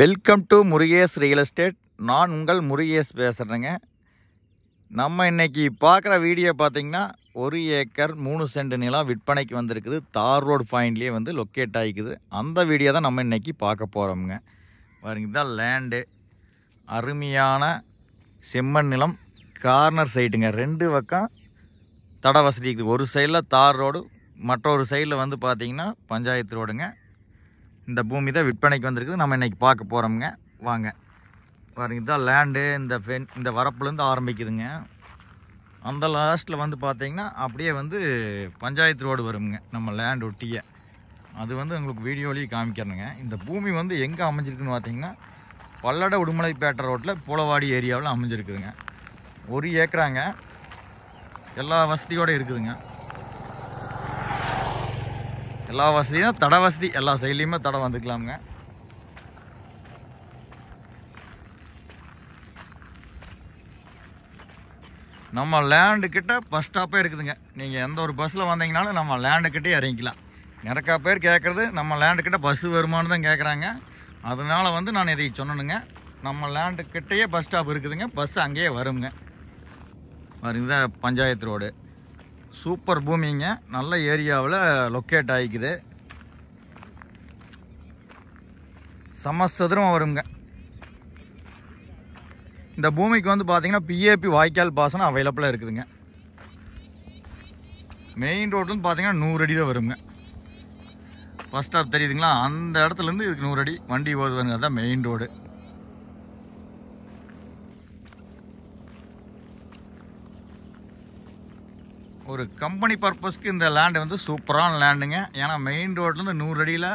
welcome to Murugesh real estate நான் உங்கள் முருகேஷ் பேசுகிறேங்க நம்ம இன்றைக்கி பார்க்குற வீடியோ பார்த்திங்கன்னா ஒரு ஏக்கர் மூணு சென்ட் நிலம் விற்பனைக்கு வந்திருக்குது தார் ரோடு பாயிண்ட்லேயே வந்து லொக்கேட் ஆகிக்குது அந்த வீடியோ தான் நம்ம இன்றைக்கி பார்க்க போகிறோமுங்க பாருங்க தான் லேண்டு அருமையான செம்மண் நிலம் கார்னர் சைட்டுங்க ரெண்டு பக்கம் தட வசதி இருக்குது ஒரு சைடில் தார் ரோடு மற்றொரு சைடில் வந்து பார்த்திங்கன்னா பஞ்சாயத்து ரோடுங்க இந்த பூமி தான் விற்பனைக்கு வந்திருக்குது நம்ம இன்றைக்கி பார்க்க போகிறோம்ங்க வாங்க பாருங்க இதுதான் லேண்டு இந்த ஃபென் இந்த வரப்புலேருந்து ஆரம்பிக்குதுங்க அந்த லாஸ்ட்டில் வந்து பார்த்தீங்கன்னா அப்படியே வந்து பஞ்சாயத்து ரோடு வருங்க நம்ம லேண்ட் ஒட்டிய அது வந்து உங்களுக்கு வீடியோலேயே காமிக்கிறேங்க இந்த பூமி வந்து எங்கே அமைஞ்சிருக்குன்னு பார்த்தீங்கன்னா பல்லட உடுமலைப்பேட்டை ரோட்டில் பூலவாடி ஏரியாவில் அமைஞ்சிருக்குதுங்க ஒரு ஏக்கராங்க எல்லா வசதியோடு இருக்குதுங்க எல்லா வசதியும் தடை வசதி எல்லா சைட்லேயுமே தடை வந்துக்கலாமுங்க நம்ம லேண்டுக்கிட்ட பஸ் ஸ்டாப்பே இருக்குதுங்க நீங்கள் எந்த ஒரு பஸ்ஸில் வந்தீங்கனாலும் நம்ம லேண்டுக்கிட்டே இறங்கிக்கலாம் நிறக்கா பேர் கேட்குறது நம்ம லேண்டுக்கிட்ட பஸ்ஸு வருமானு தான் கேட்குறாங்க அதனால் வந்து நான் இதை சொன்னனுங்க நம்ம லேண்டுக்கிட்டேயே பஸ் ஸ்டாப் இருக்குதுங்க பஸ் அங்கேயே வருங்க வருங்க பஞ்சாயத்து ரோடு சூப்பர் பூமிங்க நல்ல ஏரியாவில் லொக்கேட் ஆகிக்குது சமசதுரம் வருங்க இந்த பூமிக்கு வந்து பார்த்தீங்கன்னா பிஏபி வாய்க்கால் பாசனம் அவைலபிளாக இருக்குதுங்க மெயின் ரோட்லேருந்து பார்த்தீங்கன்னா நூறு அடி தான் வருங்க பஸ் ஸ்டாப் தெரியுதுங்களா அந்த இடத்துலேருந்து இதுக்கு நூறு அடி வண்டி ஓதுவாருங்க அதுதான் மெயின் ரோடு ஒரு கம்பெனி பர்பஸ்க்கு இந்த லேண்டு வந்து சூப்பரான லேண்டுங்க ஏன்னா மெயின் ரோட்லேருந்து நூறு அடியில்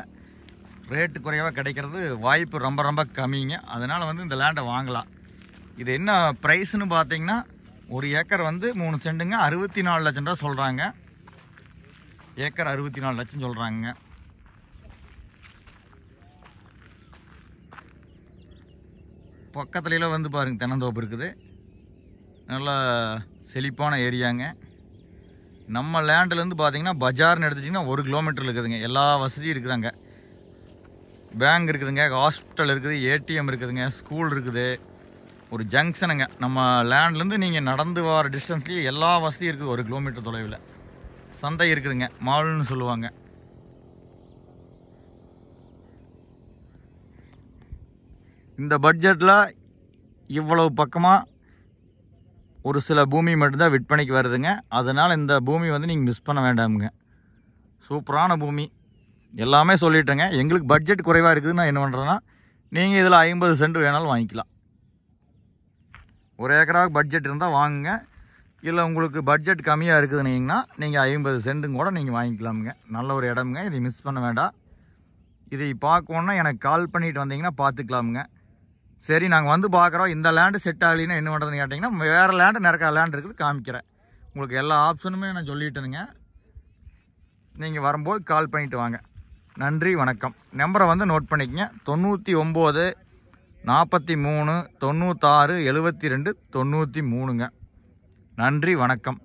ரேட்டு குறைவாக கிடைக்கிறது வாய்ப்பு ரொம்ப ரொம்ப கம்மிங்க அதனால் வந்து இந்த லேண்டை வாங்கலாம் இது என்ன ப்ரைஸ்னு பார்த்தீங்கன்னா ஒரு ஏக்கர் வந்து மூணு செண்டுங்க அறுபத்தி நாலு லட்சம் ரூபா சொல்கிறாங்க ஏக்கர் அறுபத்தி நாலு லட்சம் சொல்கிறாங்க பக்கத்துலலாம் வந்து பாருங்கள் தென்னந்தோப்பு இருக்குது நல்லா செழிப்பான ஏரியாங்க நம்ம லேண்ட்லேருந்து பார்த்தீங்கன்னா பஜார்னு எடுத்துட்டிங்கன்னா ஒரு கிலோமீட்டர் இருக்குதுங்க எல்லா வசதியும் இருக்குதாங்க பேங்க் இருக்குதுங்க ஹாஸ்பிட்டல் இருக்குது ஏடிஎம் இருக்குதுங்க ஸ்கூல் இருக்குது ஒரு ஜங்ஷனுங்க நம்ம லேண்ட்லேருந்து நீங்கள் நடந்து வர டிஸ்டன்ஸ்லேயே எல்லா வசதியும் இருக்குது ஒரு கிலோமீட்டர் தொலைவில் சந்தை இருக்குதுங்க மால்னு சொல்லுவாங்க இந்த பட்ஜெட்டில் இவ்வளவு பக்கமாக ஒரு சில பூமி மட்டும்தான் விற்பனைக்கு வருதுங்க அதனால் இந்த பூமி வந்து நீங்கள் மிஸ் பண்ண வேண்டாமுங்க சூப்பரான பூமி எல்லாமே சொல்லிட்டேங்க எங்களுக்கு பட்ஜெட் குறைவாக இருக்குதுன்னு என்ன பண்ணுறேன்னா நீங்கள் இதில் ஐம்பது சென்ட் வேணாலும் வாங்கிக்கலாம் ஒரு ஏக்கராவுக்கு பட்ஜெட் இருந்தால் வாங்குங்க இல்லை உங்களுக்கு பட்ஜெட் கம்மியாக இருக்குதுன்னீங்கன்னா நீங்கள் ஐம்பது சென்ட்டும் கூட நீங்கள் வாங்கிக்கலாமுங்க நல்ல ஒரு இடமுங்க இதை மிஸ் பண்ண வேண்டாம் இதை பார்க்கணுன்னா எனக்கு கால் பண்ணிட்டு வந்தீங்கன்னா பார்த்துக்கலாமுங்க சரி நாங்கள் வந்து பார்க்குறோம் இந்த லேண்டு செட் ஆகலின்னா என்ன பண்ணுறதுன்னு கேட்டிங்கன்னா வேறு லேண்டு நிறையா லேண்ட் இருக்குது காமிக்கிறேன் உங்களுக்கு எல்லா ஆப்ஷனுமே நான் சொல்லிட்டேனுங்க நீங்கள் வரும்போது கால் பண்ணிவிட்டு வாங்க நன்றி வணக்கம் நம்பரை வந்து நோட் பண்ணிக்கங்க தொண்ணூற்றி ஒம்பது நாற்பத்தி மூணு தொண்ணூற்றாறு எழுபத்தி ரெண்டு தொண்ணூற்றி மூணுங்க நன்றி வணக்கம்